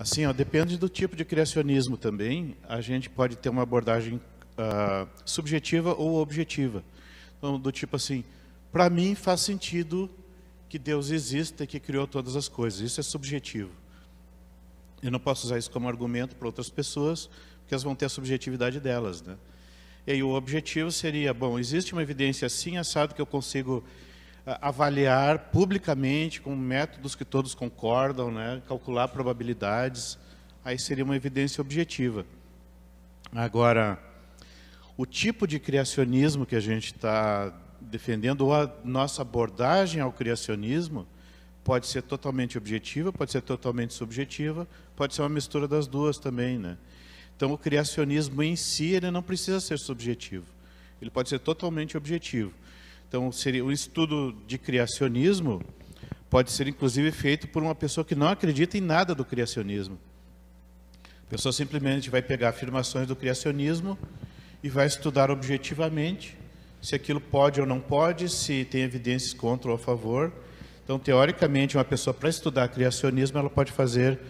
Assim, ó, depende do tipo de criacionismo também. A gente pode ter uma abordagem uh, subjetiva ou objetiva. Então, do tipo assim, para mim faz sentido que Deus exista e que criou todas as coisas. Isso é subjetivo. Eu não posso usar isso como argumento para outras pessoas, porque elas vão ter a subjetividade delas, né? E aí o objetivo seria, bom, existe uma evidência assim assado que eu consigo avaliar publicamente com métodos que todos concordam, né, calcular probabilidades, aí seria uma evidência objetiva. Agora, o tipo de criacionismo que a gente está defendendo, ou a nossa abordagem ao criacionismo, pode ser totalmente objetiva, pode ser totalmente subjetiva, pode ser uma mistura das duas também, né? Então, o criacionismo em si, ele não precisa ser subjetivo. Ele pode ser totalmente objetivo. Então, seria o estudo de criacionismo pode ser inclusive feito por uma pessoa que não acredita em nada do criacionismo. A pessoa simplesmente vai pegar afirmações do criacionismo e vai estudar objetivamente se aquilo pode ou não pode, se tem evidências contra ou a favor. Então, teoricamente, uma pessoa para estudar criacionismo, ela pode fazer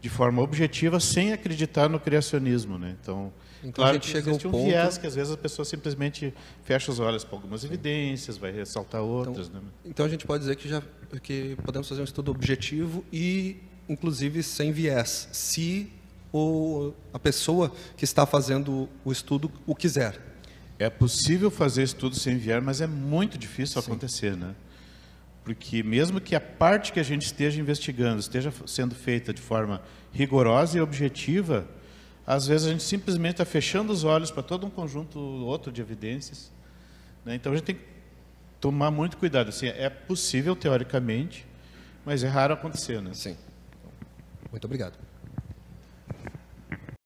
de forma objetiva sem acreditar no criacionismo, né? Então, então claro que chega existe um ponto... viés que às vezes a pessoa simplesmente fecha os olhos para algumas evidências, vai ressaltar então, outras, então, né? Então a gente pode dizer que já que podemos fazer um estudo objetivo e inclusive sem viés, se o, a pessoa que está fazendo o estudo o quiser. É possível fazer estudo sem viés, mas é muito difícil Sim. acontecer, né? Porque mesmo que a parte que a gente esteja investigando esteja sendo feita de forma rigorosa e objetiva, às vezes a gente simplesmente está fechando os olhos para todo um conjunto outro de evidências. Né? Então a gente tem que tomar muito cuidado. Assim, é possível teoricamente, mas é raro acontecer. Né? Sim. Muito obrigado.